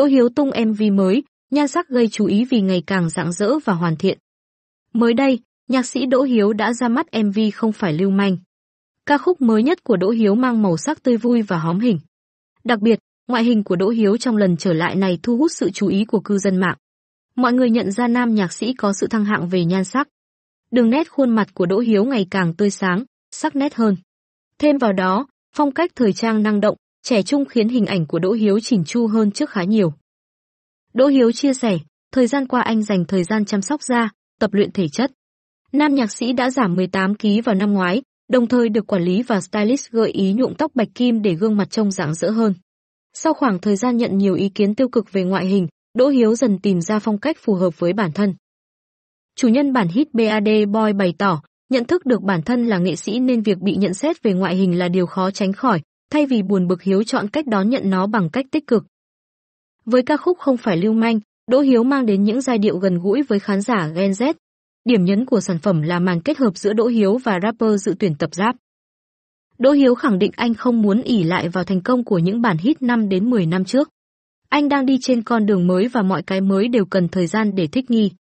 Đỗ Hiếu Tung MV mới, nhan sắc gây chú ý vì ngày càng rạng rỡ và hoàn thiện. Mới đây, nhạc sĩ Đỗ Hiếu đã ra mắt MV Không phải lưu manh. Ca khúc mới nhất của Đỗ Hiếu mang màu sắc tươi vui và hóm hình. Đặc biệt, ngoại hình của Đỗ Hiếu trong lần trở lại này thu hút sự chú ý của cư dân mạng. Mọi người nhận ra nam nhạc sĩ có sự thăng hạng về nhan sắc. Đường nét khuôn mặt của Đỗ Hiếu ngày càng tươi sáng, sắc nét hơn. Thêm vào đó, phong cách thời trang năng động, trẻ trung khiến hình ảnh của Đỗ Hiếu chỉnh chu hơn trước khá nhiều. Đỗ Hiếu chia sẻ, thời gian qua anh dành thời gian chăm sóc da, tập luyện thể chất. Nam nhạc sĩ đã giảm 18 kg vào năm ngoái, đồng thời được quản lý và stylist gợi ý nhuộm tóc bạch kim để gương mặt trông rạng rỡ hơn. Sau khoảng thời gian nhận nhiều ý kiến tiêu cực về ngoại hình, Đỗ Hiếu dần tìm ra phong cách phù hợp với bản thân. Chủ nhân bản hit BAD Boy bày tỏ, nhận thức được bản thân là nghệ sĩ nên việc bị nhận xét về ngoại hình là điều khó tránh khỏi, thay vì buồn bực Hiếu chọn cách đón nhận nó bằng cách tích cực. Với ca khúc không phải lưu manh, Đỗ Hiếu mang đến những giai điệu gần gũi với khán giả Gen Z. Điểm nhấn của sản phẩm là màn kết hợp giữa Đỗ Hiếu và rapper dự tuyển tập giáp. Đỗ Hiếu khẳng định anh không muốn ỉ lại vào thành công của những bản hit 5 đến 10 năm trước. Anh đang đi trên con đường mới và mọi cái mới đều cần thời gian để thích nghi.